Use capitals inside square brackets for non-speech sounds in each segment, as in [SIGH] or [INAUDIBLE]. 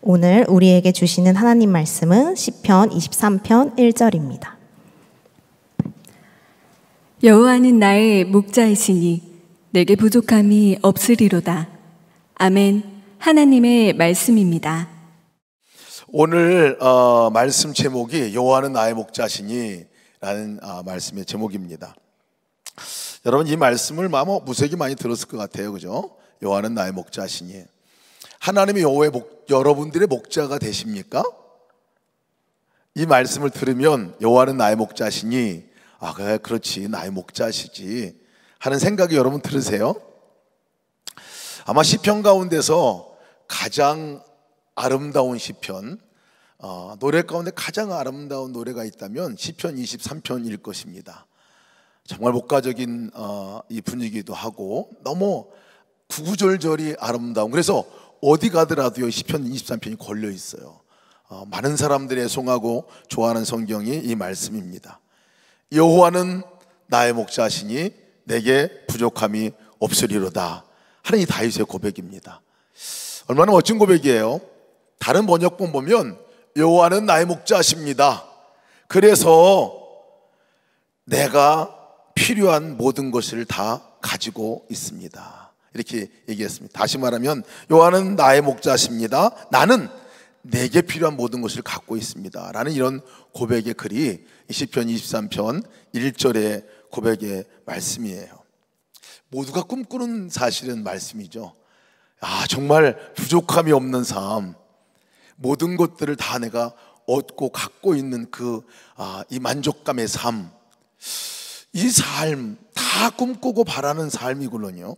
오늘 우리에게 주시는 하나님 말씀은 시편 23편 1절입니다. 여호와는 나의 목자이시니 내게 부족함이 없으리로다. 아멘. 하나님의 말씀입니다. 오늘 어, 말씀 제목이 여호와는 나의 목자시니라는 어, 말씀의 제목입니다. 여러분 이 말씀을 아마 무색이 많이 들었을 것 같아요, 그죠? 여호와는 나의 목자시니. 하나님이 여호와의 목, 여러분들의 목자가 되십니까? 이 말씀을 들으면 여호와는 나의 목자시니 아 그래 그렇지 나의 목자시지 하는 생각이 여러분 들으세요? 아마 시편 가운데서 가장 아름다운 시편 어, 노래 가운데 가장 아름다운 노래가 있다면 시편 23편일 것입니다. 정말 목가적인 어, 이 분위기도 하고 너무 구구절절이 아름다운 그래서 어디 가더라도요 시편 23편이 걸려 있어요. 어, 많은 사람들의송하고 좋아하는 성경이 이 말씀입니다. 여호와는 나의 목자시니 내게 부족함이 없으리로다 하는 이 다윗의 고백입니다. 얼마나 멋진 고백이에요. 다른 번역본 보면 여호와는 나의 목자십니다. 그래서 내가 필요한 모든 것을 다 가지고 있습니다. 이렇게 얘기했습니다. 다시 말하면 요한은 나의 목자십니다. 나는 내게 필요한 모든 것을 갖고 있습니다. 라는 이런 고백의 글이 2 0편 23편 1절의 고백의 말씀이에요. 모두가 꿈꾸는 사실은 말씀이죠. 아, 정말 부족함이 없는 삶. 모든 것들을 다 내가 얻고 갖고 있는 그, 아, 이 만족감의 삶. 이 삶, 다 꿈꾸고 바라는 삶이군요.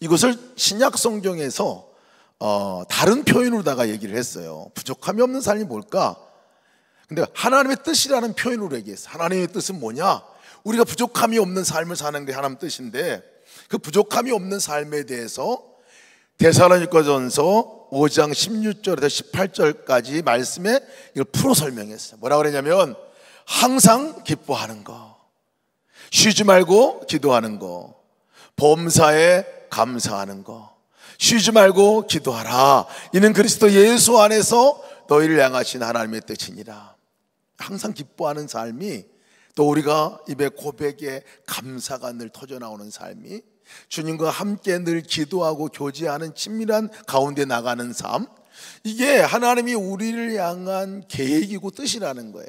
이것을 신약 성경에서 어, 다른 표현으로다가 얘기를 했어요. 부족함이 없는 삶이 뭘까? 근데 하나님의 뜻이라는 표현으로 얘기했어요. 하나님의 뜻은 뭐냐? 우리가 부족함이 없는 삶을 사는 게 하나님 뜻인데 그 부족함이 없는 삶에 대해서 대사로니까전서 5장 16절에서 18절까지 말씀에 이걸 풀어 설명했어요. 뭐라 그러냐면 항상 기뻐하는 거, 쉬지 말고 기도하는 거, 범사에 감사하는 거. 쉬지 말고 기도하라. 이는 그리스도 예수 안에서 너희를 향하신 하나님의 뜻이니라. 항상 기뻐하는 삶이 또 우리가 입에 고백에 감사가 늘 터져나오는 삶이 주님과 함께 늘 기도하고 교제하는 친밀한 가운데 나가는 삶. 이게 하나님이 우리를 향한 계획이고 뜻이라는 거예요.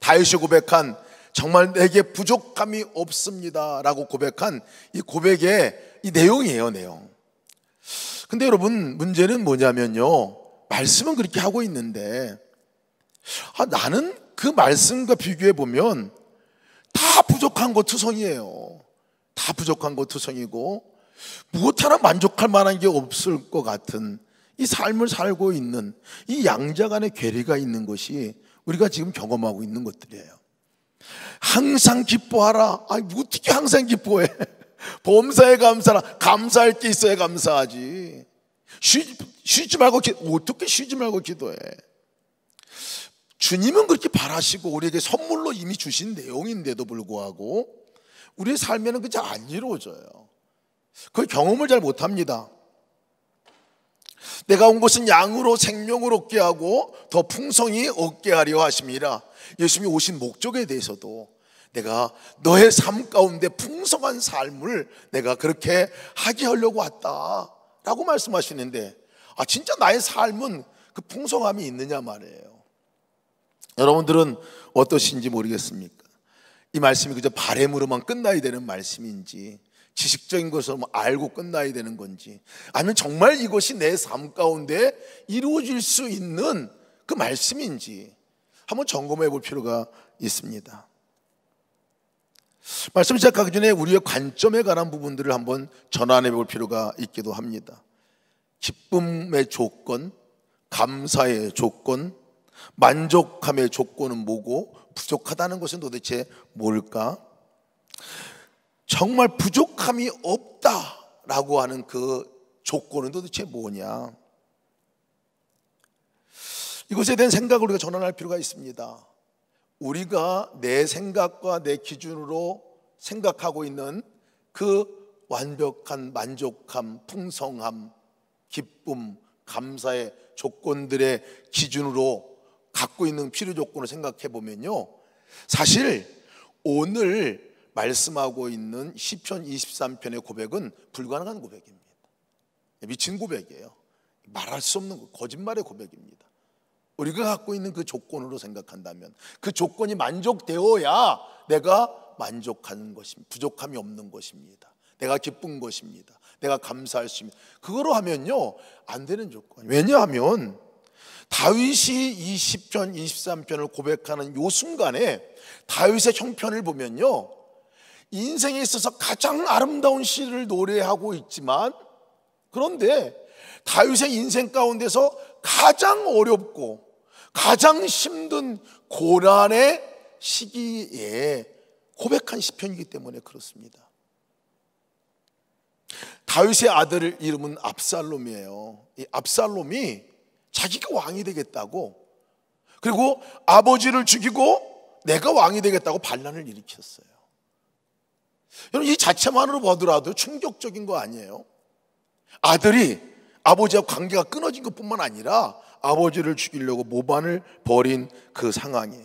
다윗이 고백한 정말 내게 부족함이 없습니다. 라고 고백한 이 고백의 이 내용이에요, 내용. 근데 여러분, 문제는 뭐냐면요. 말씀은 그렇게 하고 있는데, 아, 나는 그 말씀과 비교해 보면 다 부족한 것 투성이에요. 다 부족한 것 투성이고, 무엇 하나 만족할 만한 게 없을 것 같은 이 삶을 살고 있는 이 양자 간의 괴리가 있는 것이 우리가 지금 경험하고 있는 것들이에요. 항상 기뻐하라. 아, 어떻게 항상 기뻐해? [LAUGHS] 범사에 감사라. 감사할 게 있어야 감사하지. 쉬, 쉬지 말고, 기, 어떻게 쉬지 말고 기도해? 주님은 그렇게 바라시고 우리에게 선물로 이미 주신 내용인데도 불구하고 우리의 삶에는 그저 안 이루어져요. 그 경험을 잘 못합니다. 내가 온 곳은 양으로 생명을 얻게 하고 더 풍성히 얻게 하려 하심이라. 예수님이 오신 목적에 대해서도 내가 너의 삶 가운데 풍성한 삶을 내가 그렇게 하게 하려고 왔다. 라고 말씀하시는데, 아, 진짜 나의 삶은 그 풍성함이 있느냐 말이에요. 여러분들은 어떠신지 모르겠습니까? 이 말씀이 그저 바램으로만 끝나야 되는 말씀인지, 지식적인 것으로 뭐 알고 끝나야 되는 건지, 아니면 정말 이것이 내 삶 가운데 이루어질 수 있는 그 말씀인지, 한번 점검해 볼 필요가 있습니다. 말씀 시작하기 전에 우리의 관점에 관한 부분들을 한번 전환해 볼 필요가 있기도 합니다. 기쁨의 조건, 감사의 조건, 만족함의 조건은 뭐고 부족하다는 것은 도대체 뭘까? 정말 부족함이 없다라고 하는 그 조건은 도대체 뭐냐? 이것에 대한 생각을 우리가 전환할 필요가 있습니다. 우리가 내 생각과 내 기준으로 생각하고 있는 그 완벽한 만족함, 풍성함, 기쁨, 감사의 조건들의 기준으로 갖고 있는 필요 조건을 생각해 보면요. 사실 오늘 말씀하고 있는 시편 23편의 고백은 불가능한 고백입니다. 미친 고백이에요. 말할 수 없는 거짓말의 고백입니다. 우리가 갖고 있는 그 조건으로 생각한다면 그 조건이 만족되어야 내가 만족하는 것입니다. 부족함이 없는 것입니다. 내가 기쁜 것입니다. 내가 감사할 수 있는 그거로 하면요 안 되는 조건. 왜냐하면 다윗이 20편, 23편을 고백하는 요 순간에 다윗의 형편을 보면요 인생에 있어서 가장 아름다운 시를 노래하고 있지만 그런데 다윗의 인생 가운데서 가장 어렵고 가장 힘든 고난의 시기에 고백한 시편이기 때문에 그렇습니다. 다윗의 아들 이름은 압살롬이에요. 이 압살롬이 자기가 왕이 되겠다고 그리고 아버지를 죽이고 내가 왕이 되겠다고 반란을 일으켰어요. 여러분 이 자체만으로 보더라도 충격적인 거 아니에요? 아들이 아버지와 관계가 끊어진 것뿐만 아니라 아버지를 죽이려고 모반을 벌인 그 상황이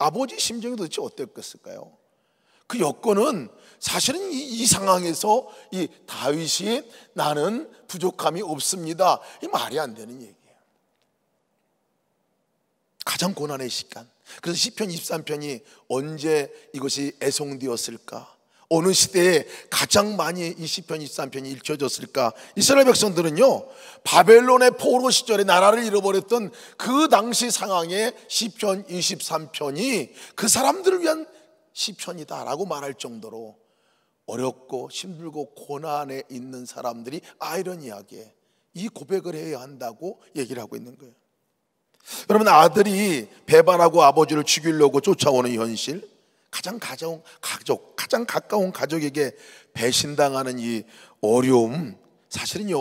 아버지 심정이 도대체 어땠을까요그 여건은 사실은 이, 이, 상황에서 이 다윗이 나는 부족함이 없습니다. 이 말이 안 되는 얘기예요. 가장 고난의 시간. 그래서 시편 23편이 언제 이것이 애송되었을까? 어느 시대에 가장 많이 2 0편 23편이 읽혀졌을까? 이스라엘 백성들은요. 바벨론의 포로 시절에 나라를 잃어버렸던 그 당시 상황에 시편 23편이 그 사람들을 위한 시편이다라고 말할 정도로 어렵고 힘들고 고난에 있는 사람들이 아이러니하게 이 고백을 해야 한다고 얘기를 하고 있는 거예요. 여러분 아들이 배반하고 아버지를 죽이려고 쫓아오는 현실 가장 가까운 가족, 가장 가까운 가족에게 배신당하는 이 어려움, 사실은요,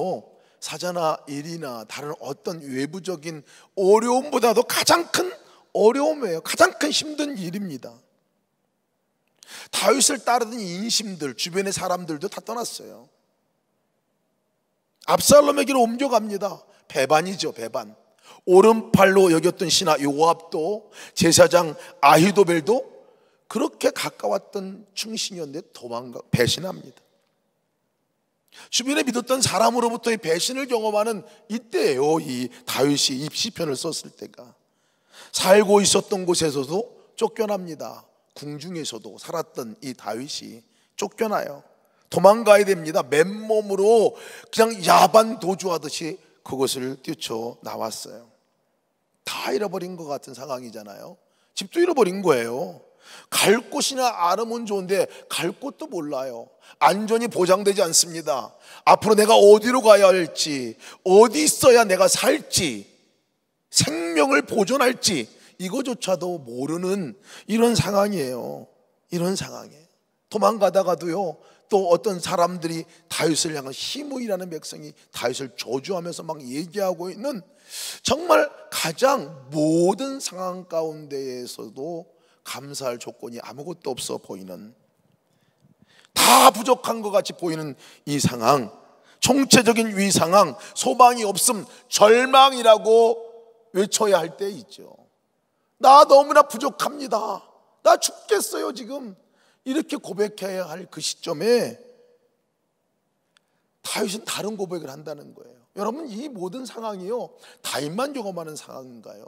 사자나 일이나 다른 어떤 외부적인 어려움보다도 가장 큰 어려움이에요. 가장 큰 힘든 일입니다. 다윗을 따르던 인심들, 주변의 사람들도 다 떠났어요. 압살롬에게로 옮겨갑니다. 배반이죠, 배반. 오른팔로 여겼던 신하 요압도 제사장 아히도벨도 그렇게 가까웠던 충신이었는데 도망가 배신합니다. 주변에 믿었던 사람으로부터의 배신을 경험하는 이때예요. 이 다윗이 이 시편을 썼을 때가 살고 있었던 곳에서도 쫓겨납니다. 궁중에서도 살았던 이 다윗이 쫓겨나요. 도망가야 됩니다. 맨몸으로 그냥 야반 도주하듯이 그것을 뛰쳐 나왔어요. 다 잃어버린 것 같은 상황이잖아요. 집도 잃어버린 거예요. 갈 곳이나 알으면 좋은데 갈 곳도 몰라요. 안전이 보장되지 않습니다. 앞으로 내가 어디로 가야 할지, 어디 있어야 내가 살지, 생명을 보존할지, 이거조차도 모르는 이런 상황이에요. 이런 상황이에요. 도망가다가도요, 또 어떤 사람들이 다윗을 향한 희무이라는 백성이 다윗을 저주하면서 막 얘기하고 있는 정말 가장 모든 상황 가운데에서도 감사할 조건이 아무것도 없어 보이는 다 부족한 것 같이 보이는 이 상황, 총체적인 위 상황, 소망이 없음, 절망이라고 외쳐야 할 때 있죠. 나 너무나 부족합니다. 나 죽겠어요, 지금. 이렇게 고백해야 할 그 시점에 다윗은 다른 고백을 한다는 거예요. 여러분, 이 모든 상황이요. 다윗만 경험하는 상황인가요?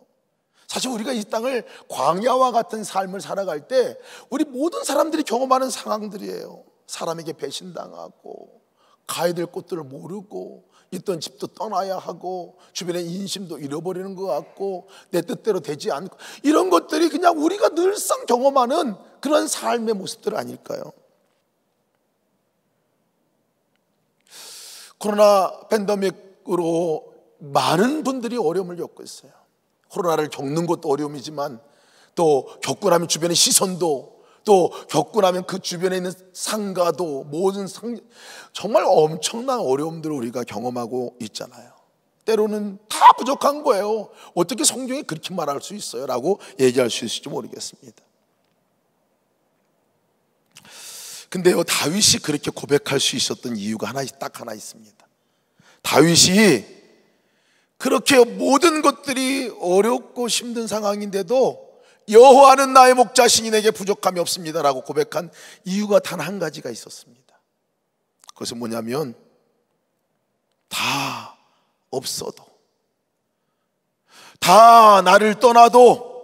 사실 우리가 이 땅을 광야와 같은 삶을 살아갈 때 우리 모든 사람들이 경험하는 상황들이에요. 사람에게 배신당하고 가야 될 곳들을 모르고 있던 집도 떠나야 하고 주변의 인심도 잃어버리는 것 같고 내 뜻대로 되지 않고 이런 것들이 그냥 우리가 늘상 경험하는 그런 삶의 모습들 아닐까요? 코로나 팬데믹으로 많은 분들이 어려움을 겪고 있어요. 코로나를 겪는 것도 어려움이지만 또 겪고 나면 주변의 시선도 또 겪고 나면 그 주변에 있는 상가도 모든 상 정말 엄청난 어려움들을 우리가 경험하고 있잖아요. 때로는 다 부족한 거예요. 어떻게 성경이 그렇게 말할 수 있어요? 라고 얘기할 수 있을지 모르겠습니다. 근데요, 다윗이 그렇게 고백할 수 있었던 이유가 하나, 딱 하나 있습니다. 다윗이 그렇게 모든 것들이 어렵고 힘든 상황인데도 여호와는 나의 목자신이 내게 부족함이 없습니다라고 고백한 이유가 단 한 가지가 있었습니다. 그것은 뭐냐면 다 없어도 다 나를 떠나도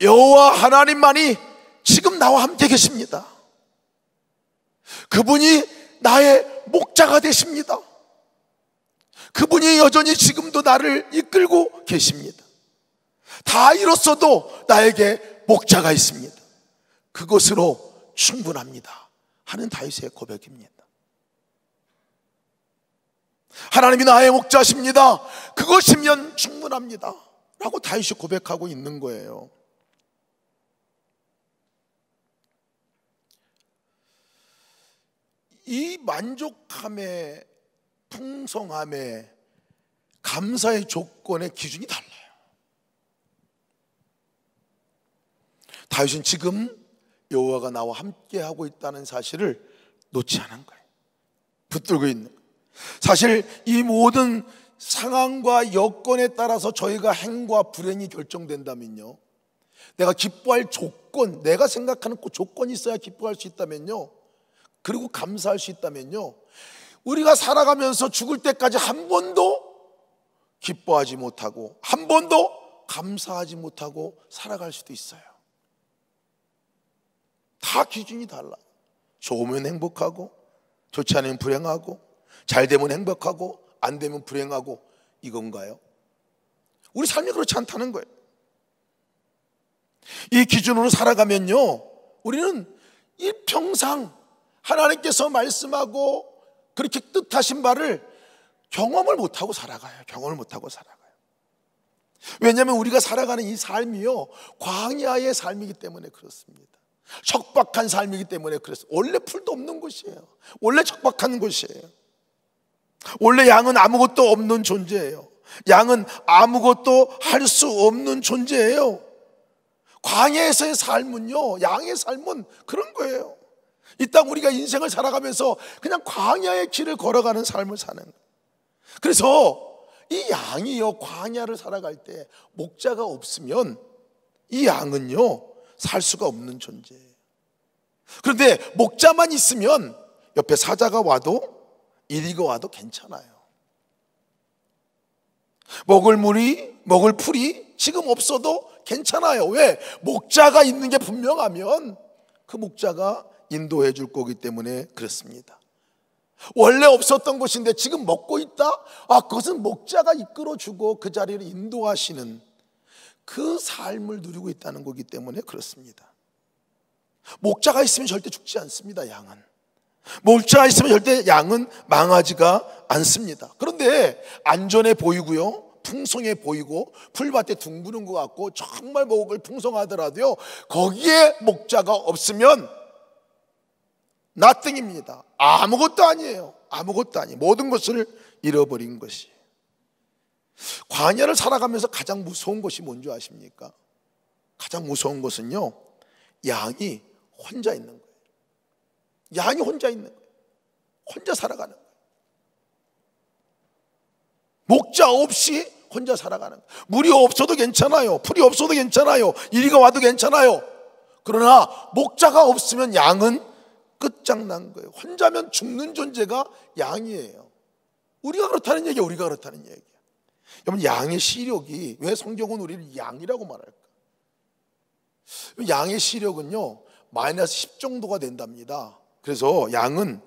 여호와 하나님만이 지금 나와 함께 계십니다. 그분이 나의 목자가 되십니다. 그분이 여전히 지금도 나를 이끌고 계십니다. 다 잃었어도 나에게 목자가 있습니다. 그것으로 충분합니다. 하는 다윗의 고백입니다. 하나님이 나의 목자십니다. 그것이면 충분합니다. 라고 다윗이 고백하고 있는 거예요. 이 만족함의 풍성함에 감사의 조건의 기준이 달라요. 다윗은 지금 여호와가 나와 함께 하고 있다는 사실을 놓지 않은 거예요. 붙들고 있는 거예요. 사실 이 모든 상황과 여건에 따라서 저희가 행과 불행이 결정된다면요. 내가 기뻐할 조건, 내가 생각하는 그 조건이 있어야 기뻐할 수 있다면요. 그리고 감사할 수 있다면요. 우리가 살아가면서 죽을 때까지 한 번도 기뻐하지 못하고 한 번도 감사하지 못하고 살아갈 수도 있어요. 다 기준이 달라. 좋으면 행복하고 좋지 않으면 불행하고 잘 되면 행복하고 안 되면 불행하고 이건가요? 우리 삶이 그렇지 않다는 거예요. 이 기준으로 살아가면요. 우리는 일평상 하나님께서 말씀하고 그렇게 뜻하신 바를 경험을 못하고 살아가요. 경험을 못하고 살아가요. 왜냐하면 우리가 살아가는 이 삶이요. 광야의 삶이기 때문에 그렇습니다. 척박한 삶이기 때문에 그래서 원래 풀도 없는 곳이에요. 원래 척박한 곳이에요. 원래 양은 아무것도 없는 존재예요. 양은 아무것도 할 수 없는 존재예요. 광야에서의 삶은요, 양의 삶은 그런 거예요. 이땅 우리가 인생을 살아가면서 그냥 광야의 길을 걸어가는 삶을 사는 거예요. 그래서 이 양이요 광야를 살아갈 때 목자가 없으면 이 양은요 살 수가 없는 존재예요. 그런데 목자만 있으면 옆에 사자가 와도 이리가 와도 괜찮아요. 먹을 물이 먹을 풀이 지금 없어도 괜찮아요. 왜? 목자가 있는 게 분명하면 그 목자가 인도해 줄 거기 때문에 그렇습니다. 원래 없었던 것인데 지금 먹고 있다? 아, 그것은 목자가 이끌어 주고 그 자리를 인도하시는 그 삶을 누리고 있다는 거기 때문에 그렇습니다. 목자가 있으면 절대 죽지 않습니다, 양은. 목자가 있으면 절대 양은 망하지가 않습니다. 그런데 안전해 보이고요. 풍성해 보이고 풀밭에 둥그는 것 같고 정말 목을 풍성하더라도요. 거기에 목자가 없으면 nothing입니다. 아무것도 아니에요. 아무것도 아니에요. 모든 것을 잃어버린 것이. 관여를 살아가면서 가장 무서운 것이 뭔지 아십니까? 가장 무서운 것은요, 양이 혼자 있는 거예요. 양이 혼자 있는 거예요. 혼자 살아가는 거예요. 목자 없이 혼자 살아가는 거예요. 물이 없어도 괜찮아요. 풀이 없어도 괜찮아요. 이리가 와도 괜찮아요. 그러나 목자가 없으면 양은 끝장난 거예요. 혼자면 죽는 존재가 양이에요. 우리가 그렇다는 얘기야. 우리가 그렇다는 얘기야. 여러분 양의 시력이 왜 성경은 우리를 양이라고 말할까? 양의 시력은요 마이너스 10 정도가 된답니다. 그래서 양은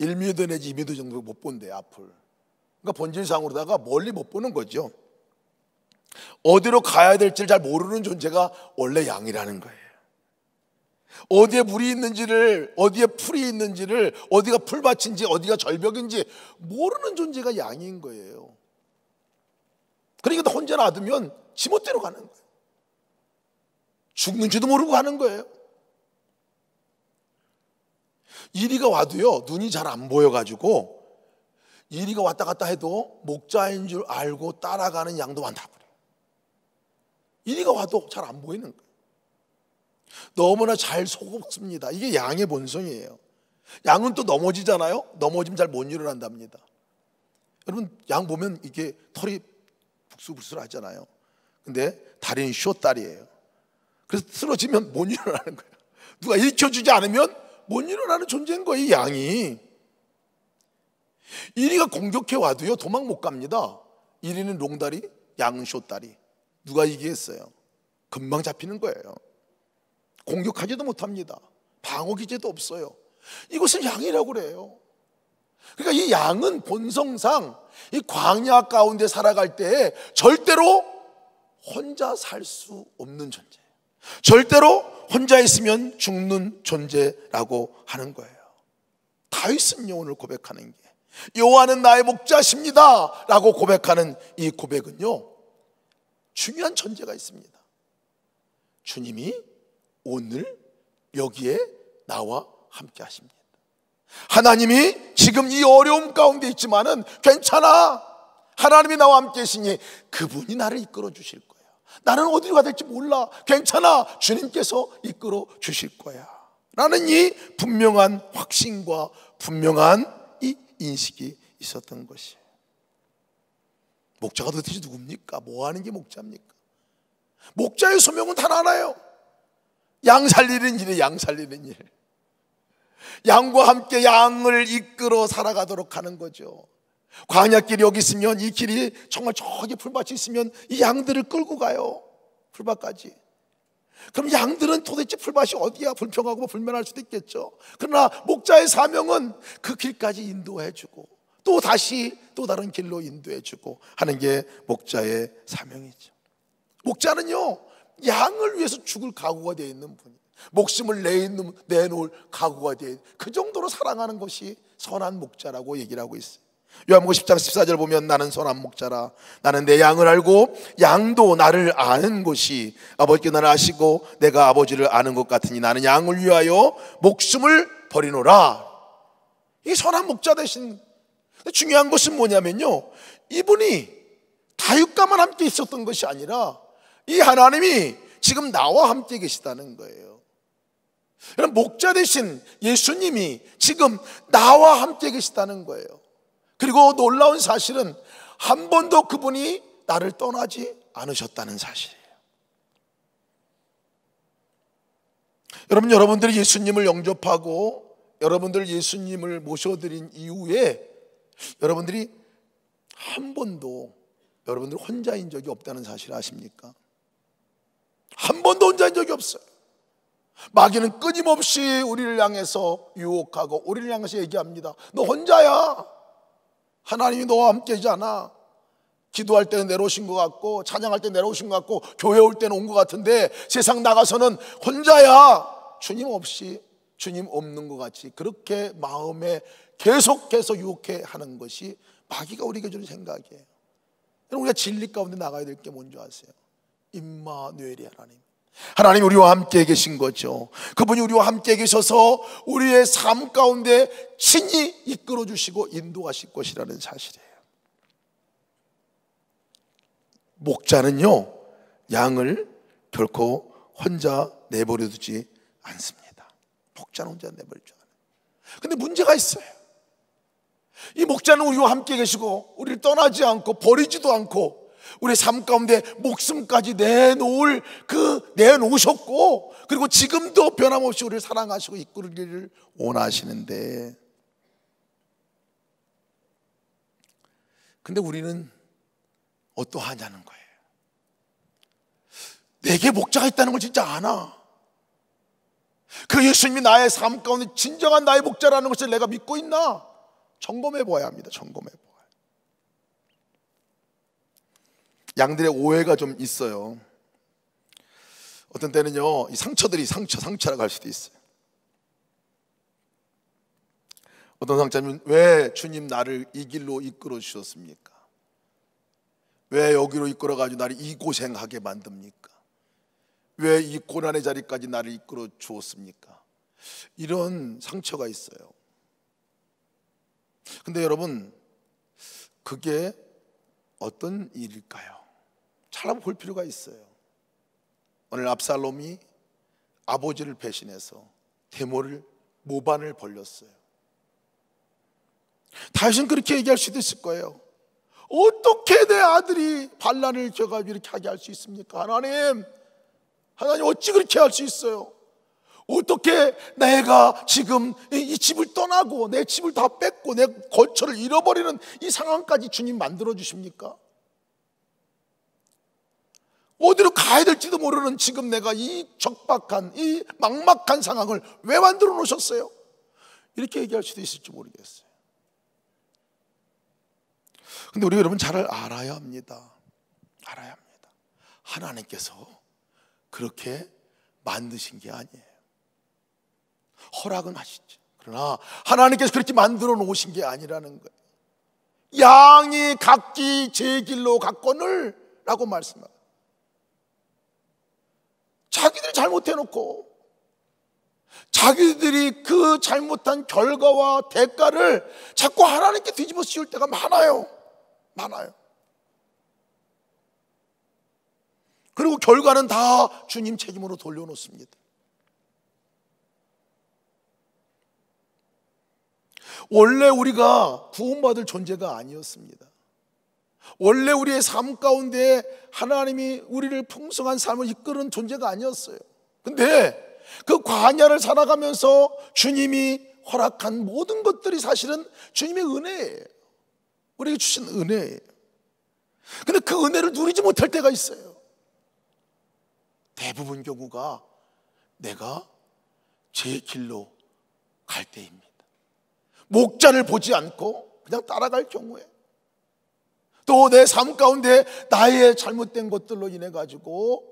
1미터 내지 2미터 정도 못 본대 앞을. 그러니까 본질상으로다가 멀리 못 보는 거죠. 어디로 가야 될지를 잘 모르는 존재가 원래 양이라는 거예요. 어디에 물이 있는지를, 어디에 풀이 있는지를, 어디가 풀밭인지, 어디가 절벽인지 모르는 존재가 양인 거예요. 그러니까 혼자 놔두면 지멋대로 가는 거예요. 죽는지도 모르고 가는 거예요. 이리가 와도요, 눈이 잘 안 보여가지고 이리가 왔다 갔다 해도 목자인 줄 알고 따라가는 양도 많다고 그래요. 이리가 와도 잘 안 보이는 거예요. 너무나 잘 속습니다. 이게 양의 본성이에요. 양은 또 넘어지잖아요. 넘어지면 잘 못 일어난답니다. 여러분 양 보면 이게 털이 북수북슬 하잖아요. 근데 다리는 쇼다리예요. 그래서 쓰러지면 못 일어나는 거예요. 누가 일으켜주지 않으면 못 일어나는 존재인 거예요. 이 양이. 이리가 공격해 와도요 도망 못 갑니다. 이리는 롱다리, 양은 쇼다리. 누가 이기겠어요? 금방 잡히는 거예요. 공격하지도 못합니다. 방어 기제도 없어요. 이것을 양이라고 그래요. 그러니까 이 양은 본성상 이 광야 가운데 살아갈 때에 절대로 혼자 살 수 없는 존재. 절대로 혼자 있으면 죽는 존재라고 하는 거예요. 다윗은 영혼을 고백하는 게여호와 나의 목자십니다라고 고백하는 이 고백은요. 중요한 존재가 있습니다. 주님이 오늘 여기에 나와 함께 하십니다. 하나님이 지금 이 어려움 가운데 있지만은 괜찮아. 하나님이 나와 함께 계시니 그분이 나를 이끌어 주실 거야. 나는 어디로 가야 될지 몰라. 괜찮아. 주님께서 이끌어 주실 거야. 라는 이 분명한 확신과 분명한 이 인식이 있었던 것이. 목자가 도대체 누굽니까? 뭐 하는 게 목자입니까? 목자의 소명은 다 알아요. 양 살리는 일이 양 살리는 일. 양과 함께 양을 이끌어 살아가도록 하는 거죠. 광야길이 여기 있으면 이 길이 정말 저기 풀밭이 있으면 이 양들을 끌고 가요. 풀밭까지. 그럼 양들은 도대체 풀밭이 어디야 불평하고 뭐 불면할 수도 있겠죠. 그러나 목자의 사명은 그 길까지 인도해주고 또 다시 또 다른 길로 인도해주고 하는 게 목자의 사명이죠. 목자는요, 양을 위해서 죽을 각오가 되어 있는 분이 목숨을 내놓을, 내놓을 각오가 되어 있는 그 정도로 사랑하는 것이 선한 목자라고 얘기를 하고 있어요. 요한복음 10장 14절 보면 나는 선한 목자라 나는 내 양을 알고 양도 나를 아는 것이 아버지께 나를 아시고 내가 아버지를 아는 것 같으니 나는 양을 위하여 목숨을 버리노라 이 선한 목자 대신 중요한 것은 뭐냐면요 이분이 다육가만 함께 있었던 것이 아니라 이 하나님이 지금 나와 함께 계시다는 거예요. 여러분, 목자 대신 예수님이 지금 나와 함께 계시다는 거예요. 그리고 놀라운 사실은 한 번도 그분이 나를 떠나지 않으셨다는 사실이에요. 여러분, 여러분들이 예수님을 영접하고 여러분들 예수님을 모셔드린 이후에 여러분들이 한 번도 여러분들 혼자인 적이 없다는 사실 아십니까? 한 번도 혼자인 적이 없어요. 마귀는 끊임없이 우리를 향해서 유혹하고 우리를 향해서 얘기합니다. 너 혼자야. 하나님이 너와 함께잖아. 기도할 때는 내려오신 것 같고 찬양할 때 내려오신 것 같고 교회 올 때는 온 것 같은데 세상 나가서는 혼자야. 주님 없이 주님 없는 것 같이 그렇게 마음에 계속해서 유혹해 하는 것이 마귀가 우리에게 주는 생각이에요. 우리가 진리 가운데 나가야 될 게 뭔지 아세요? 임마누엘이 하나님. 하나님 우리와 함께 계신 거죠. 그분이 우리와 함께 계셔서 우리의 삶 가운데 친히 이끌어 주시고 인도하실 것이라는 사실이에요. 목자는요, 양을 결코 혼자 내버려 두지 않습니다. 목자는 혼자 내버려 두지 않아요. 근데 문제가 있어요. 이 목자는 우리와 함께 계시고, 우리를 떠나지 않고, 버리지도 않고, 우리 삶 가운데 목숨까지 내놓을 그 내놓으셨고 그리고 지금도 변함없이 우리를 사랑하시고 이끌기를 원하시는데 근데 우리는 어떠하냐는 거예요. 내게 목자가 있다는 걸 진짜 아나. 그 예수님이 나의 삶 가운데 진정한 나의 목자라는 것을 내가 믿고 있나? 점검해 보아야 합니다. 점검해 봐. 양들의 오해가 좀 있어요. 어떤 때는요, 이 상처들이 상처, 상처라고 할 수도 있어요. 어떤 상처면 왜 주님 나를 이 길로 이끌어 주셨습니까? 왜 여기로 이끌어 가지고 나를 이 고생하게 만듭니까? 왜 이 고난의 자리까지 나를 이끌어 주었습니까? 이런 상처가 있어요. 근데 여러분, 그게 어떤 일일까요? 잘볼 필요가 있어요. 오늘 압살롬이 아버지를 배신해서 데모를 모반을 벌렸어요. 다윗 그렇게 얘기할 수도 있을 거예요. 어떻게 내 아들이 반란을 켜가지고 이렇게 하게 할 수 있습니까? 하나님, 하나님 어찌 그렇게 할 수 있어요? 어떻게 내가 지금 이 집을 떠나고 내 집을 다 뺏고 내 거처를 잃어버리는 이 상황까지 주님 만들어 주십니까? 어디로 가야 될지도 모르는 지금 내가 이 적박한, 이 막막한 상황을 왜 만들어 놓으셨어요? 이렇게 얘기할 수도 있을지 모르겠어요. 근데 우리 여러분 잘 알아야 합니다. 알아야 합니다. 하나님께서 그렇게 만드신 게 아니에요. 허락은 하시죠. 그러나 하나님께서 그렇게 만들어 놓으신 게 아니라는 거예요. 양이 각기 제 길로 갔거늘 라고 말씀합니다. 자기들이 잘못해놓고 자기들이 그 잘못한 결과와 대가를 자꾸 하나님께 뒤집어 씌울 때가 많아요. 많아요. 그리고 결과는 다 주님 책임으로 돌려놓습니다. 원래 우리가 구원받을 존재가 아니었습니다. 원래 우리의 삶 가운데 하나님이 우리를 풍성한 삶을 이끄는 존재가 아니었어요. 근데 그 광야를 살아가면서 주님이 허락한 모든 것들이 사실은 주님의 은혜예요. 우리에게 주신 은혜예요. 근데 그 은혜를 누리지 못할 때가 있어요. 대부분 경우가 내가 제 길로 갈 때입니다. 목자를 보지 않고 그냥 따라갈 경우에 또내삶 가운데 나의 잘못된 것들로 인해 가지고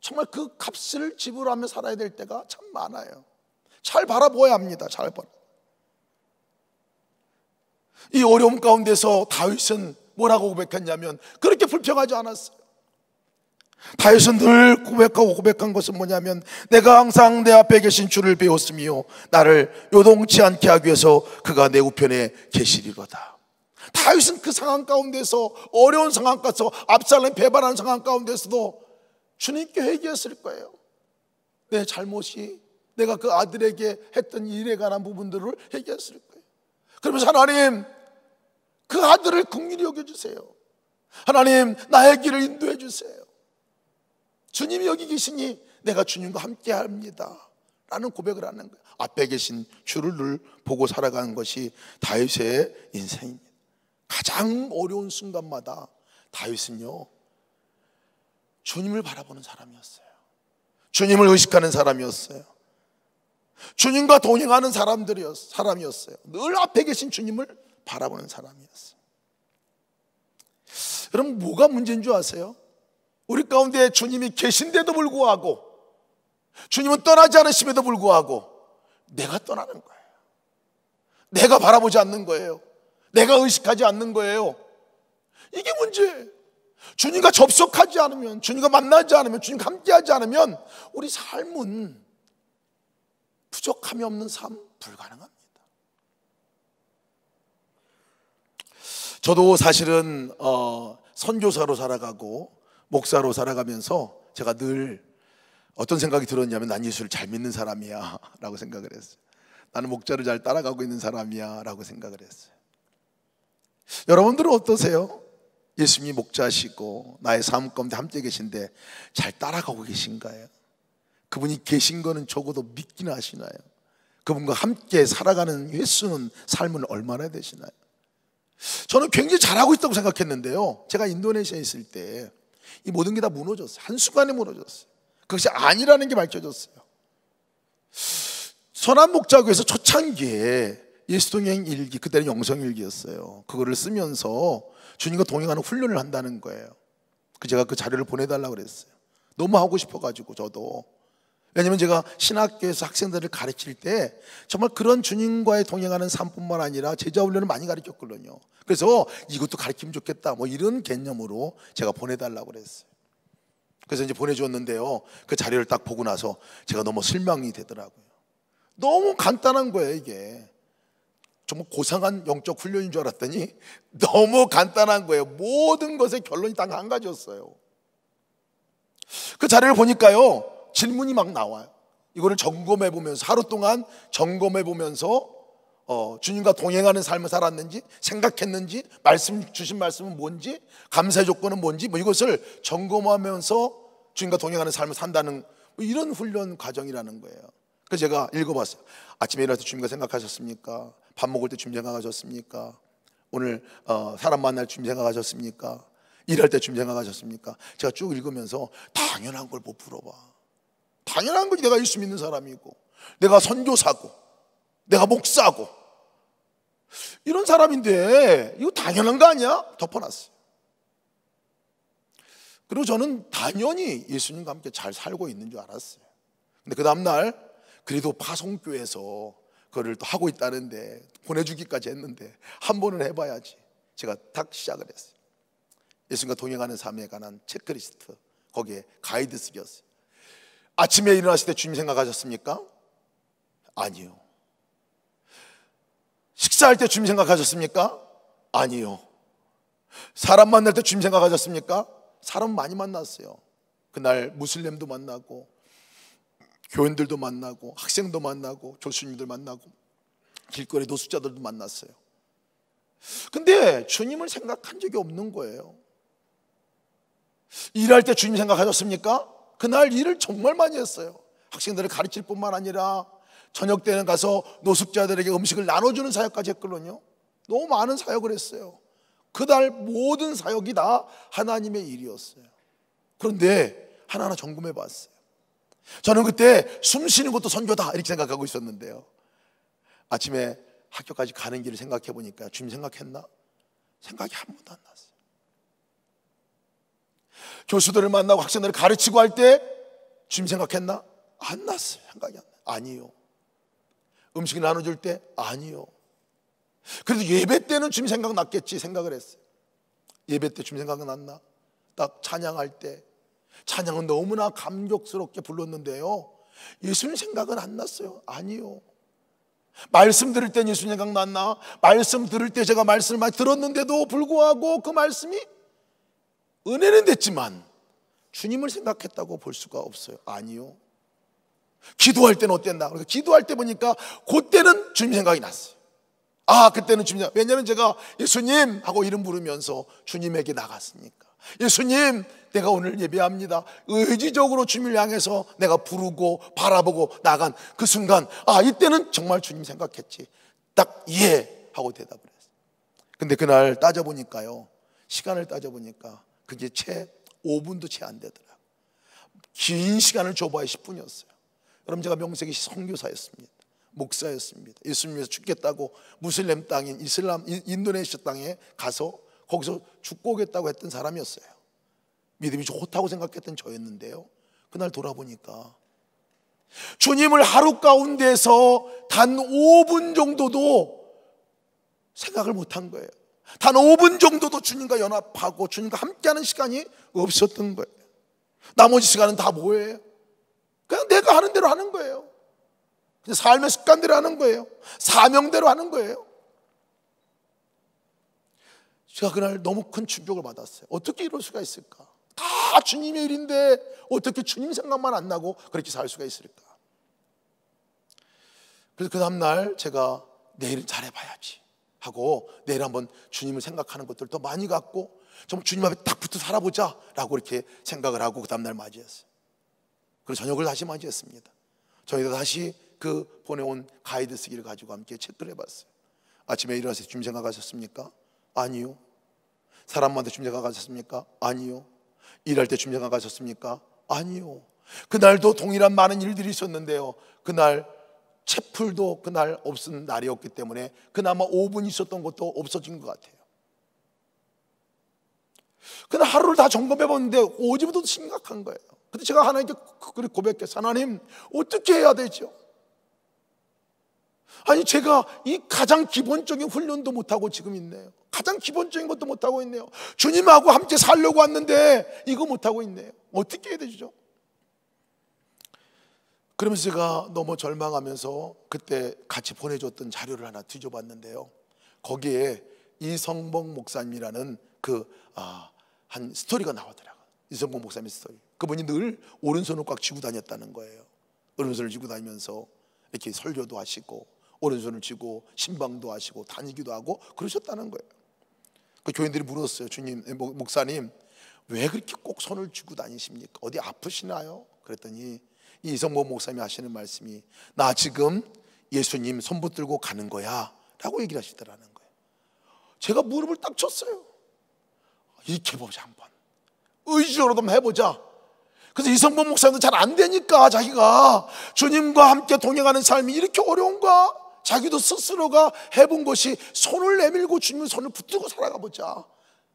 정말 그 값을 지불하며 살아야 될 때가 참 많아요. 잘 바라보아야 합니다. 잘 봐. 이 어려움 가운데서 다윗은 뭐라고 고백했냐면 그렇게 불평하지 않았어요. 다윗은 늘 고백하고 고백한 것은 뭐냐면 내가 항상 내 앞에 계신 주를 배웠으며 나를 요동치 않게 하기 위해서 그가 내 우편에 계시리로다. 다윗은 그 상황 가운데서 어려운 상황 가운데서 압살롬 배반한 상황 가운데서도 주님께 회개했을 거예요. 내 잘못이 내가 그 아들에게 했던 일에 관한 부분들을 회개했을 거예요. 그러면서 하나님 그 아들을 긍휼히 여겨주세요. 하나님 나의 길을 인도해 주세요. 주님이 여기 계시니 내가 주님과 함께합니다. 라는 고백을 하는 거예요. 앞에 계신 주를 보고 살아가는 것이 다윗의 인생입니다. 가장 어려운 순간마다 다윗은요 주님을 바라보는 사람이었어요. 주님을 의식하는 사람이었어요. 주님과 동행하는 사람들이었 사람이었어요. 늘 앞에 계신 주님을 바라보는 사람이었어요. 여러분 뭐가 문제인 줄 아세요? 우리 가운데 주님이 계신데도 불구하고 주님은 떠나지 않으심에도 불구하고 내가 떠나는 거예요. 내가 바라보지 않는 거예요. 내가 의식하지 않는 거예요. 이게 문제예요. 주님과 접속하지 않으면, 주님과 만나지 않으면, 주님과 함께하지 않으면 우리 삶은 부족함이 없는 삶 불가능합니다. 저도 사실은 어, 선교사로 살아가고 목사로 살아가면서 제가 늘 어떤 생각이 들었냐면 난 예수를 잘 믿는 사람이야 [LAUGHS] 라고 생각을 했어요. 나는 목자를 잘 따라가고 있는 사람이야 라고 생각을 했어요. 여러분들은 어떠세요? 예수님이 목자시고 나의 삶 가운데 함께 계신데 잘 따라가고 계신가요? 그분이 계신 거는 적어도 믿기 하시나요? 그분과 함께 살아가는 횟수는 삶은 얼마나 되시나요? 저는 굉장히 잘하고 있다고 생각했는데요. 제가 인도네시아에 있을 때 이 모든 게 다 무너졌어요. 한순간에 무너졌어요. 그것이 아니라는 게 밝혀졌어요. 선한 목자교에서 초창기에 예수동행 일기, 그때는 영성일기였어요. 그거를 쓰면서 주님과 동행하는 훈련을 한다는 거예요. 그 제가 그 자료를 보내달라고 그랬어요. 너무 하고 싶어가지고 저도. 왜냐면 제가 신학교에서 학생들을 가르칠 때 정말 그런 주님과의 동행하는 삶뿐만 아니라 제자 훈련을 많이 가르쳤거든요. 그래서 이것도 가르치면 좋겠다. 뭐 이런 개념으로 제가 보내달라고 그랬어요. 그래서 이제 보내줬는데요. 그 자료를 딱 보고 나서 제가 너무 실망이 되더라고요. 너무 간단한 거예요, 이게. 정말 고상한 영적 훈련인 줄 알았더니 [LAUGHS] 너무 간단한 거예요. 모든 것의 결론이 딱 한 가지였어요. 그자리를 보니까요, 질문이 막 나와요. 이거를 점검해 보면서, 하루 동안 점검해 보면서, 어, 주님과 동행하는 삶을 살았는지, 생각했는지, 말씀, 주신 말씀은 뭔지, 감사 의 조건은 뭔지, 뭐 이것을 점검하면서 주님과 동행하는 삶을 산다는 뭐 이런 훈련 과정이라는 거예요. 그래서 제가 읽어봤어요. 아침에 일어나서 주님과 생각하셨습니까? 밥 먹을 때 주님 생각하셨습니까? 오늘 어, 사람 만날 주님 생각하셨습니까? 일할 때 주님 생각하셨습니까? 제가 쭉 읽으면서 당연한 걸 못 풀어봐. 당연한 거 내가 예수 믿는 사람이고, 내가 선교사고, 내가 목사고. 이런 사람인데, 이거 당연한 거 아니야? 덮어놨어요. 그리고 저는 당연히 예수님과 함께 잘 살고 있는 줄 알았어요. 근데 그 다음날, 그래도 파송교에서 그거를 또 하고 있다는데 보내주기까지 했는데 한 번은 해봐야지 제가 딱 시작을 했어요 예수님과 동행하는 삶에 관한 체크리스트 거기에 가이드 스기였어요 아침에 일어났을 때 주님 생각하셨습니까? 아니요 식사할 때 주님 생각하셨습니까? 아니요 사람 만날 때 주님 생각하셨습니까? 사람 많이 만났어요 그날 무슬림도 만나고 교인들도 만나고 학생도 만나고 교수님들 만나고 길거리 노숙자들도 만났어요. 근데 주님을 생각한 적이 없는 거예요. 일할 때 주님 생각하셨습니까? 그날 일을 정말 많이 했어요. 학생들을 가르칠 뿐만 아니라 저녁 때는 가서 노숙자들에게 음식을 나눠주는 사역까지 했거든요. 너무 많은 사역을 했어요. 그날 모든 사역이 다 하나님의 일이었어요. 그런데 하나하나 점검해 봤어요. 저는 그때 숨 쉬는 것도 선교다 이렇게 생각하고 있었는데요. 아침에 학교까지 가는 길을 생각해 보니까 주님 생각했나? 생각이 한 번도 안 났어요. 교수들을 만나고 학생들을 가르치고 할 때 주님 생각했나? 안 났어요. 생각이 안 나요. 아니요. 음식을 나눠줄 때? 아니요. 그래도 예배 때는 주님 생각났겠지 생각을 했어요. 예배 때 주님 생각났나? 은딱 찬양할 때, 찬양은 너무나 감격스럽게 불렀는데요. 예수님 생각은 안 났어요. 아니요. 말씀 들을 때 예수님 생각 났나? 말씀 들을 때 제가 말씀을 많이 들었는데도 불구하고 그 말씀이 은혜는 됐지만 주님을 생각했다고 볼 수가 없어요. 아니요. 기도할 때는 어땠나? 그래서 기도할 때 보니까 그때는 주님 생각이 났어요. 아, 그때는 주님 왜냐면 하 제가 예수님 하고 이름 부르면서 주님에게 나갔으니까. 예수님 내가 오늘 예배합니다. 의지적으로 주님을 향해서 내가 부르고 바라보고 나간 그 순간, 아, 이때는 정말 주님 생각했지. 딱 예! 하고 대답을 했어요. 근데 그날 따져보니까요. 시간을 따져보니까 그게 채 5분도 채 안 되더라고요. 긴 시간을 줘봐야 10분이었어요. 여러분 제가 명색이 성교사였습니다 목사였습니다. 예수님께서 죽겠다고 무슬림 땅인 이슬람 인도네시아 땅에 가서 거기서 죽고 오겠다고 했던 사람이었어요. 믿음이 좋다고 생각했던 저였는데요. 그날 돌아보니까 주님을 하루 가운데서 단 5분 정도도 생각을 못한 거예요. 단 5분 정도도 주님과 연합하고 주님과 함께하는 시간이 없었던 거예요. 나머지 시간은 다 뭐예요? 그냥 내가 하는 대로 하는 거예요. 그냥 삶의 습관대로 하는 거예요. 사명대로 하는 거예요. 제가 그날 너무 큰 충격을 받았어요. 어떻게 이럴 수가 있을까? 다 주님의 일인데 어떻게 주님 생각만 안 나고 그렇게 살 수가 있을까? 그래서 그 다음날 제가 내일 잘해봐야지 하고 내일 한번 주님을 생각하는 것들 더 많이 갖고 좀 주님 앞에 딱 붙어 살아보자 라고 이렇게 생각을 하고 그 다음날 맞이했어요. 그리고 저녁을 다시 맞이했습니다. 저희가 다시 그 보내온 가이드 쓰기를 가지고 함께 체크를 해봤어요. 아침에 일어나서 주님 생각하셨습니까? 아니요. 사람마다 주님 생각하셨습니까? 아니요. 일할 때 주님 나가셨습니까? 아니요. 그날도 동일한 많은 일들이 있었는데요. 그날 채풀도 그날 없은 날이었기 때문에 그나마 5분 있었던 것도 없어진 것 같아요. 그날 하루를 다 점검해 봤는데 오지부터 심각한 거예요. 근데 제가 하나님께 그, 그, 고백했어요. 하나님, 어떻게 해야 되죠? 아니 제가 이 가장 기본적인 훈련도 못하고 지금 있네요. 가장 기본적인 것도 못하고 있네요. 주님하고 함께 살려고 왔는데 이거 못하고 있네요. 어떻게 해야 되죠? 그러면서 제가 너무 절망하면서 그때 같이 보내줬던 자료를 하나 뒤져봤는데요. 거기에 이성봉 목사님이라는 그, 아, 한 스토리가 나오더라고요. 이성봉 목사님 스토리. 그분이 늘 오른손을 꽉 쥐고 다녔다는 거예요. 오른손을 쥐고 다니면서 이렇게 설교도 하시고 오른손을 쥐고 신방도 하시고 다니기도 하고 그러셨다는 거예요. 그 교인들이 물었어요. 주님, 예, 목사님, 왜 그렇게 꼭 손을 쥐고 다니십니까? 어디 아프시나요? 그랬더니 이성모 목사님이 하시는 말씀이 나 지금 예수님 손 붙들고 가는 거야 라고 얘기를 하시더라는 거예요. 제가 무릎을 딱 쳤어요. 이렇게 보자 한번. 의지로도 해보자. 그래서 이성범 목사님도 잘 안 되니까 자기가 주님과 함께 동행하는 삶이 이렇게 어려운가? 자기도 스스로가 해본 것이 손을 내밀고 주님의 손을 붙들고 살아가 보자.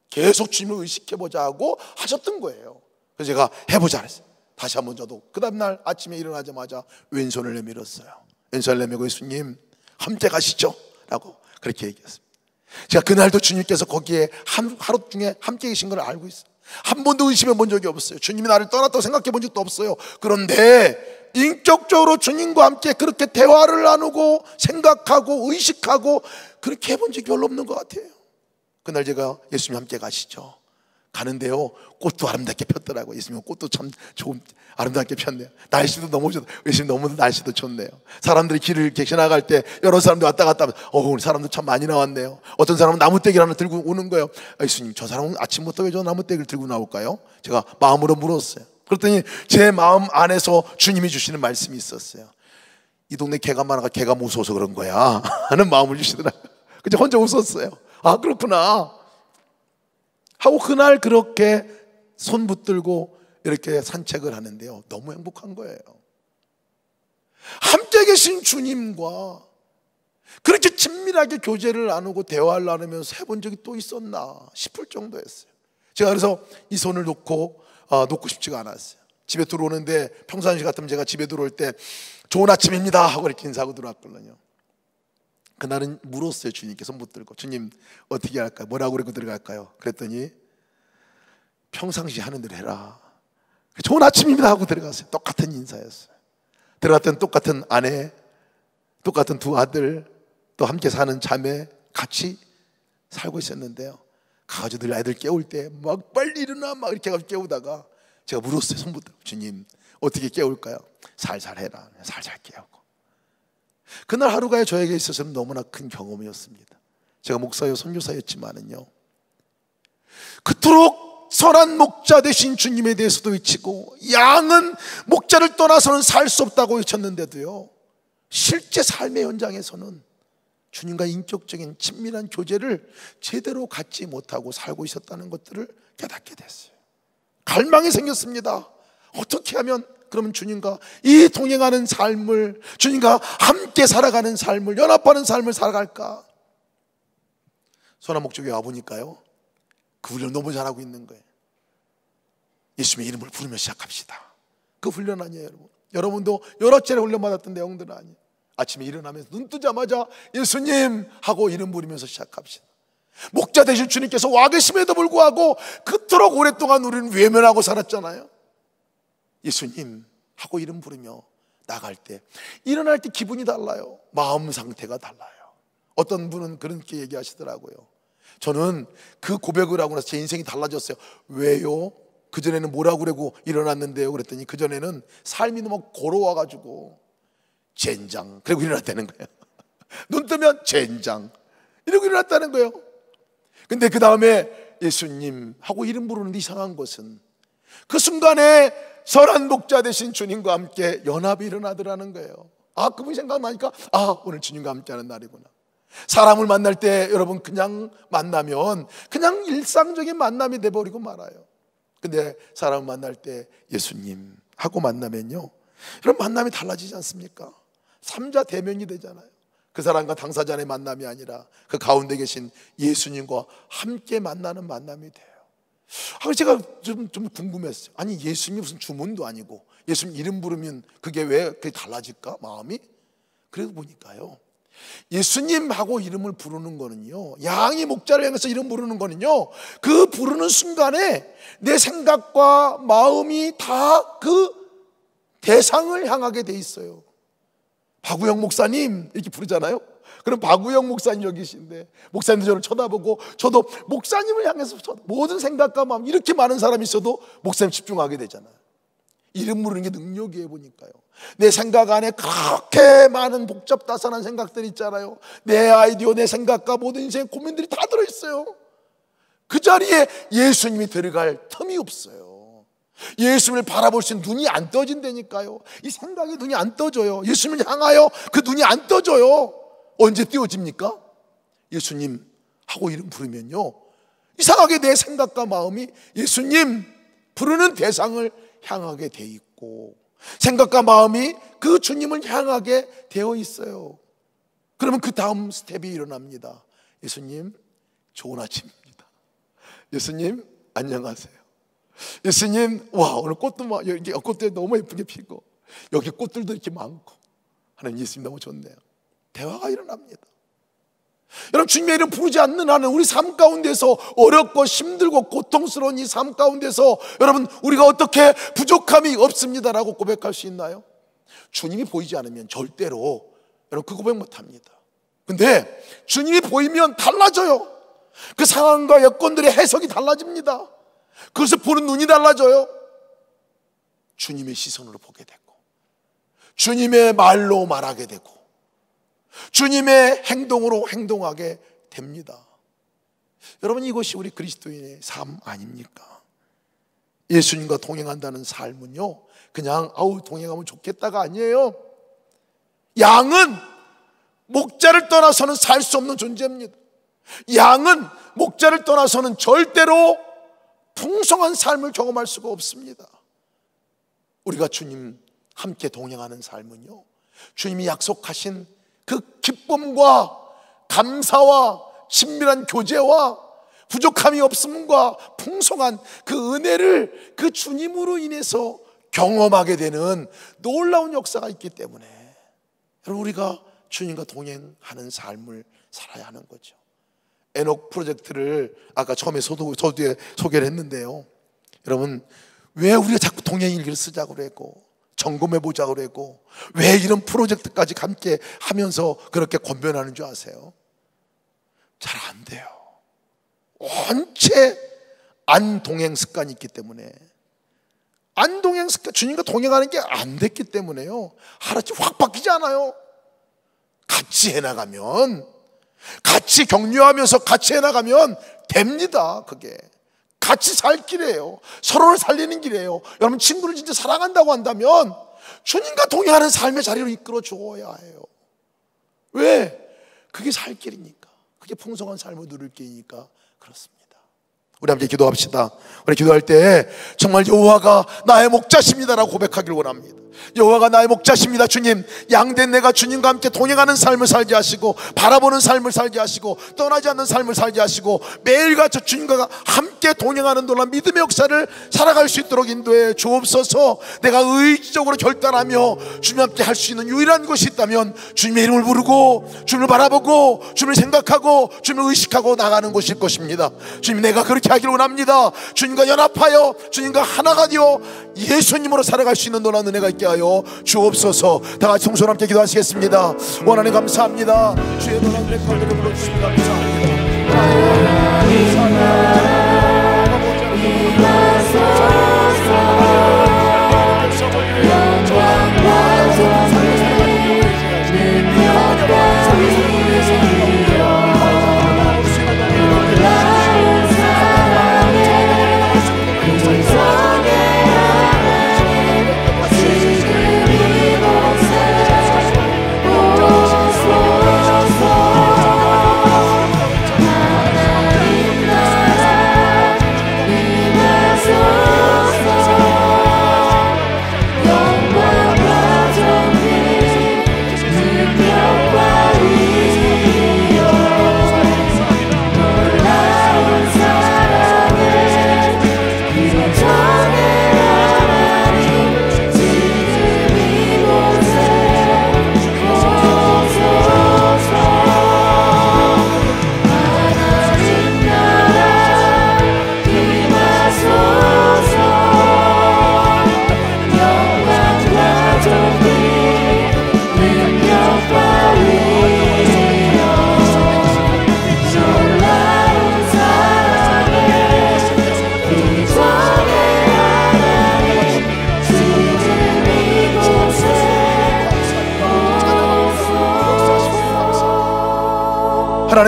계속 주님을 의식해 보자 하고 하셨던 거예요. 그래서 제가 해보자 그랬어요. 다시 한 번 저도 그 다음날 아침에 일어나자마자 왼손을 내밀었어요. 왼손을 내밀고 예수님 함께 가시죠. 라고 그렇게 얘기했습니다. 제가 그날도 주님께서 거기에 한, 하루 중에 함께 계신 걸 알고 있어요. 한 번도 의심해 본 적이 없어요. 주님이 나를 떠났다고 생각해 본 적도 없어요. 그런데 인격적으로 주님과 함께 그렇게 대화를 나누고 생각하고 의식하고 그렇게 해본 적이 별로 없는 것 같아요. 그날 제가 예수님 함께 가시죠. 가는데요. 꽃도 아름답게 폈더라고요. 예수님 꽃도 참 좋은, 아름답게 폈네요. 날씨도 너무 좋, 예수님 너무 날씨도 좋네요. 사람들이 길을 이렇나갈때 여러 사람들 왔다 갔다 하면, 어, 우리 사람들 참 많이 나왔네요. 어떤 사람은 나무떼기를 하나 들고 오는 거예요. 아, 예수님, 저 사람은 아침부터 왜 저 나무떼기를 들고 나올까요? 제가 마음으로 물었어요. 그랬더니 제 마음 안에서 주님이 주시는 말씀이 있었어요. 이 동네 개가 많아가 개가 무서워서 그런 거야. [LAUGHS] 하는 마음을 주시더라고요. 그냥 혼자 웃었어요. 아, 그렇구나. 하고 그날 그렇게 손 붙들고 이렇게 산책을 하는데요. 너무 행복한 거예요. 함께 계신 주님과 그렇게 친밀하게 교제를 나누고 대화를 나누면서 해본 적이 또 있었나 싶을 정도였어요. 제가 그래서 이 손을 놓고 아, 놓고 싶지가 않았어요. 집에 들어오는데 평상시 같으면 제가 집에 들어올 때 좋은 아침입니다 하고 이렇게 인사하고 들어왔거든요. 그날은 물었어요 주님께서 못 들고 주님 어떻게 할까요? 뭐라고 그러고 들어갈까요? 그랬더니 평상시 하는 대로 해라. 좋은 아침입니다 하고 들어갔어요. 똑같은 인사였어요. 들어갔던 똑같은 아내, 똑같은 두 아들, 또 함께 사는 자매 같이 살고 있었는데요. 가가지들 아이들 깨울 때 막 빨리 일어나 막 이렇게 해가 깨우다가 제가 물었어요 손부터 주님 어떻게 깨울까요? 살살 해라 살살 깨우고 그날 하루가 저에게 있어서는 너무나 큰 경험이었습니다 제가 목사요 선교사였지만은요 그토록 선한 목자 되신 주님에 대해서도 외치고 양은 목자를 떠나서는 살 수 없다고 외쳤는데도요 실제 삶의 현장에서는 주님과 인격적인 친밀한 교제를 제대로 갖지 못하고 살고 있었다는 것들을 깨닫게 됐어요. 갈망이 생겼습니다. 어떻게 하면 그러면 주님과 이 동행하는 삶을 주님과 함께 살아가는 삶을 연합하는 삶을 살아갈까? 소나목쪽에 와보니까요 그 훈련 너무 잘하고 있는 거예요 예수님의 이름을 부르며 시작합시다 그 훈련 아니에요 여러분 여러분도 여러 차례 훈련 받았던 내용들 아니에요 아침에 일어나면서 눈 뜨자마자 예수님 하고 이름 부르면서 시작합시다. 목자 되신 주님께서 와 계심에도 불구하고 그토록 오랫동안 우리는 외면하고 살았잖아요. 예수님 하고 이름 부르며 나갈 때 일어날 때 기분이 달라요. 마음 상태가 달라요. 어떤 분은 그렇게 얘기하시더라고요. 저는 그 고백을 하고 나서 제 인생이 달라졌어요. 왜요? 그전에는 뭐라고 그러고 일어났는데요. 그랬더니 그전에는 삶이 너무 고로워가지고 젠장. 그리고 일어났다는 거예요. [LAUGHS] 눈 뜨면 젠장. 이러고 일어났다는 거예요. 근데 그 다음에 예수님 하고 이름 부르는데 이상한 것은 그 순간에 선한 목자 되신 주님과 함께 연합이 일어나더라는 거예요. 아, 그분 이 생각나니까, 아, 오늘 주님과 함께하는 날이구나. 사람을 만날 때 여러분 그냥 만나면 그냥 일상적인 만남이 돼버리고 말아요. 근데 사람 을 만날 때 예수님 하고 만나면요. 이런 만남이 달라지지 않습니까? 삼자 대면이 되잖아요. 그 사람과 당사자의 만남이 아니라 그 가운데 계신 예수님과 함께 만나는 만남이 돼요. 아, 제가 좀, 좀 궁금했어요. 아니, 예수님이 무슨 주문도 아니고 예수님 이름 부르면 그게 왜 그렇게 달라질까? 마음이? 그래서 보니까요. 예수님하고 이름을 부르는 거는요. 양이 목자를 향해서 이름 부르는 거는요. 그 부르는 순간에 내 생각과 마음이 다 그 대상을 향하게 돼 있어요. 박우영 목사님 이렇게 부르잖아요. 그럼 박우영 목사님 여기신데 목사님도 저를 쳐다보고 저도 목사님을 향해서 모든 생각과 마음 이렇게 많은 사람이 있어도 목사님 집중하게 되잖아요. 이름 모르는 게 능력이에요 보니까요. 내 생각 안에 그렇게 많은 복잡다산한 생각들 있잖아요. 내 아이디어, 내 생각과 모든 인생의 고민들이 다 들어있어요. 그 자리에 예수님이 들어갈 틈이 없어요. 예수님을 바라볼 수 있는 눈이 안 떠진다니까요. 이 생각이 눈이 안 떠져요. 예수님을 향하여 그 눈이 안 떠져요. 언제 띄워집니까? 예수님 하고 이름 부르면요. 이상하게 내 생각과 마음이 예수님 부르는 대상을 향하게 돼 있고 생각과 마음이 그 주님을 향하게 되어 있어요. 그러면 그 다음 스텝이 일어납니다. 예수님 좋은 아침입니다. 예수님 안녕하세요. 예수님, 와, 오늘 꽃도 막, 여기 꽃들 너무 예쁘게 피고, 여기 꽃들도 이렇게 많고, 하나님 예수님 너무 좋네요. 대화가 일어납니다. 여러분, 주님의 이름 부르지 않는 한은 우리 삶 가운데서 어렵고 힘들고 고통스러운 이 삶 가운데서 여러분, 우리가 어떻게 부족함이 없습니다라고 고백할 수 있나요? 주님이 보이지 않으면 절대로 여러분 그 고백 못 합니다. 근데 주님이 보이면 달라져요. 그 상황과 여건들의 해석이 달라집니다. 그것을 보는 눈이 달라져요. 주님의 시선으로 보게 되고, 주님의 말로 말하게 되고, 주님의 행동으로 행동하게 됩니다. 여러분, 이것이 우리 그리스도인의 삶 아닙니까? 예수님과 동행한다는 삶은요, 그냥, 아우, 동행하면 좋겠다가 아니에요. 양은 목자를 떠나서는 살 수 없는 존재입니다. 양은 목자를 떠나서는 절대로 풍성한 삶을 경험할 수가 없습니다. 우리가 주님 함께 동행하는 삶은요. 주님이 약속하신 그 기쁨과 감사와 친밀한 교제와 부족함이 없음과 풍성한 그 은혜를 그 주님으로 인해서 경험하게 되는 놀라운 역사가 있기 때문에 우리가 주님과 동행하는 삶을 살아야 하는 거죠. 에녹 프로젝트를 아까 처음에 소도, 소두에 소개를 했는데요. 여러분, 왜 우리가 자꾸 동양일기를 쓰자고 그랬고, 점검해 보자고 그랬고, 왜 이런 프로젝트까지 함께 하면서 그렇게 권변하는 줄 아세요? 잘 안 돼요. 원체 안 동행 습관이 있기 때문에. 안 동행 습관, 주님과 동행하는 게 안 됐기 때문에요. 하루치 확 바뀌지 않아요. 같이 해나가면 같이 격려하면서 같이 해나가면 됩니다. 그게. 같이 살 길이에요. 서로를 살리는 길이에요. 여러분, 친구를 진짜 사랑한다고 한다면 주님과 동의하는 삶의 자리로 이끌어 주어야 해요. 왜? 그게 살 길이니까. 그게 풍성한 삶을 누릴 길이니까. 그렇습니다. 우리 함께 기도합시다. 우리 기도할 때 정말 여호와가 나의 목자십니다라고 고백하길 원합니다. 여호와가 나의 목자십니다 주님 양된 내가 주님과 함께 동행하는 삶을 살게 하시고 바라보는 삶을 살게 하시고 떠나지 않는 삶을 살게 하시고 매일같이 주님과 함께 동행하는 놀란 믿음의 역사를 살아갈 수 있도록 인도해 주옵소서 내가 의지적으로 결단하며 주님 함께 할 수 있는 유일한 곳이 있다면 주님의 이름을 부르고 주님을 바라보고 주님을 생각하고 주님을 의식하고 나가는 곳일 것입니다 주님 내가 그렇게 하기를 원합니다 주님과 연합하여 주님과 하나가 되어 예수님으로 살아갈 수 있는 놀라운 은혜가 있게 하여 주옵소서 다 같이 성소 함께 기도하시겠습니다 원하님 감사합니다 주의 놀라운 은혜 가운데 베풀어 주십니다 감사합니다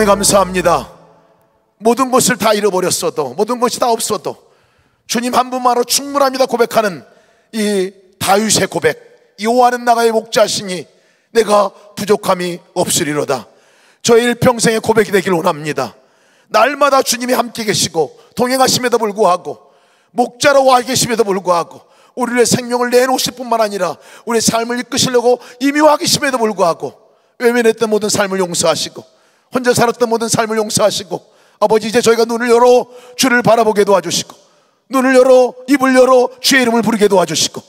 감사합니다. 모든 것을 다 잃어버렸어도, 모든 것이 다 없어도, 주님 한 분만으로 충분합니다 고백하는 이 다윗의 고백, 이하는 나가의 목자신이 내가 부족함이 없으리로다. 저의 일평생의 고백이 되길 원합니다. 날마다 주님이 함께 계시고, 동행하심에도 불구하고, 목자로 와 계심에도 불구하고, 우리의 생명을 내놓으실 뿐만 아니라 우리의 삶을 이끄시려고 임의와 계심에도 불구하고 외면했던 모든 삶을 용서하시고 혼자 살았던 모든 삶을 용서하시고 아버지 이제 저희가 눈을 열어 주를 바라보게 도와주시고 눈을 열어 입을 열어 주의 이름을 부르게 도와주시고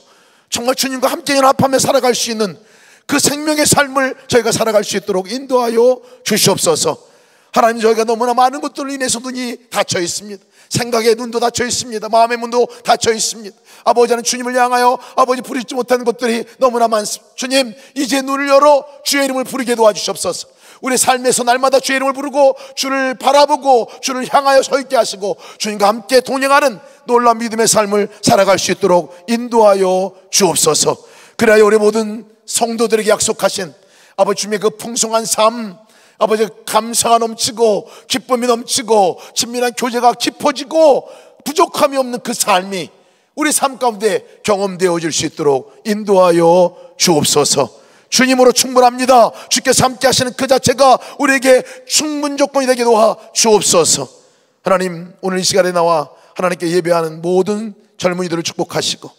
정말 주님과 함께 연합하며 살아갈 수 있는 그 생명의 삶을 저희가 살아갈 수 있도록 인도하여 주시옵소서. 하나님 저희가 너무나 많은 것들로 인해서 눈이 닫혀 있습니다. 생각의 눈도 닫혀 있습니다. 마음의 문도 닫혀 있습니다. 아버지 는 주님을 향하여 아버지 부르지 못하는 것들이 너무나 많습니다. 주님 이제 눈을 열어 주의 이름을 부르게 도와주시옵소서. 우리 삶에서 날마다 주의 이름을 부르고 주를 바라보고 주를 향하여 서 있게 하시고 주님과 함께 동행하는 놀라운 믿음의 삶을 살아갈 수 있도록 인도하여 주옵소서. 그래야 우리 모든 성도들에게 약속하신 아버지 주님의 그 풍성한 삶, 아버지 감사가 넘치고 기쁨이 넘치고 친밀한 교제가 깊어지고 부족함이 없는 그 삶이 우리 삶 가운데 경험되어질 수 있도록 인도하여 주옵소서. 주님으로 충분합니다. 주께서 함께 하시는 그 자체가 우리에게 충분 조건이 되게 도와 주옵소서. 하나님, 오늘 이 시간에 나와 하나님께 예배하는 모든 젊은이들을 축복하시고,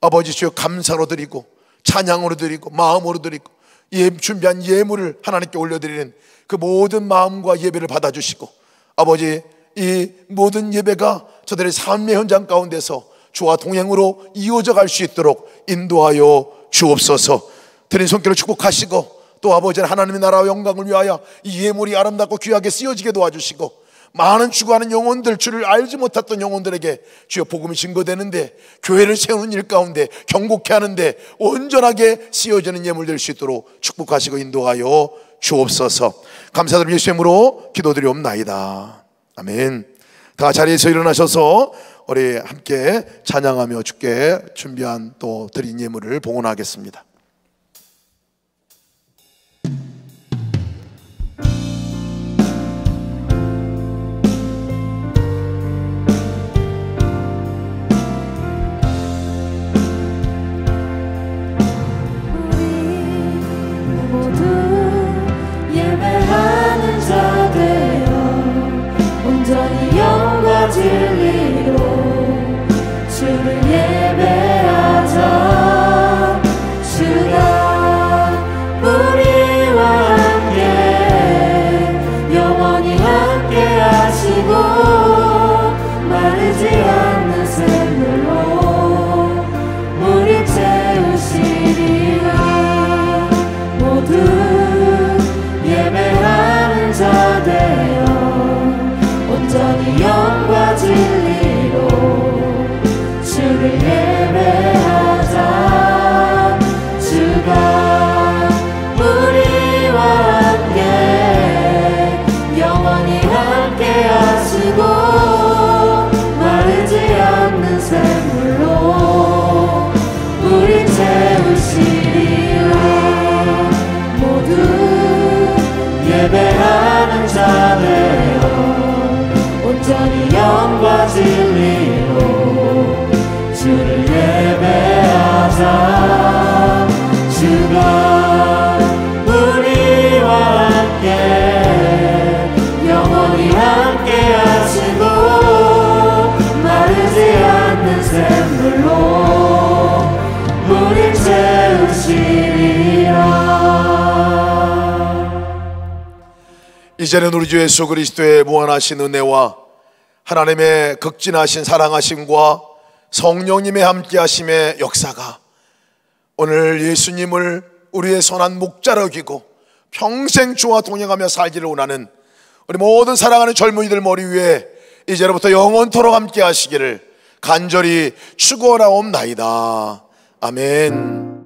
아버지 주여 감사로 드리고, 찬양으로 드리고, 마음으로 드리고, 예, 준비한 예물을 하나님께 올려드리는 그 모든 마음과 예배를 받아주시고, 아버지, 이 모든 예배가 저들의 삶의 현장 가운데서 주와 동행으로 이어져 갈 수 있도록 인도하여 주옵소서. 드린 손길을 축복하시고 또 아버지는 하나님의 나라와 영광을 위하여 이 예물이 아름답고 귀하게 쓰여지게 도와주시고 많은 추구하는 영혼들, 주를 알지 못했던 영혼들에게 주여 복음이 증거되는데 교회를 세우는 일 가운데 경고케 하는데 온전하게 쓰여지는 예물 될 수 있도록 축복하시고 인도하여 주옵소서. 감사드리며 예수님으로 기도드리옵나이다. 아멘. 다 자리에서 일어나셔서 우리 함께 찬양하며 주께 준비한 또 드린 예물을 봉헌하겠습니다. 이제는 우리 주 예수 그리스도의 무한하신 은혜와 하나님의 극진하신 사랑하심과 성령님의 함께하심의 역사가 오늘 예수님을 우리의 선한 목자로 여기고 평생 주와 동행하며 살기를 원하는 우리 모든 사랑하는 젊은이들 머리 위에 이제로부터 영원토록 함께 하시기를 간절히 추구하옵나이다. 아멘.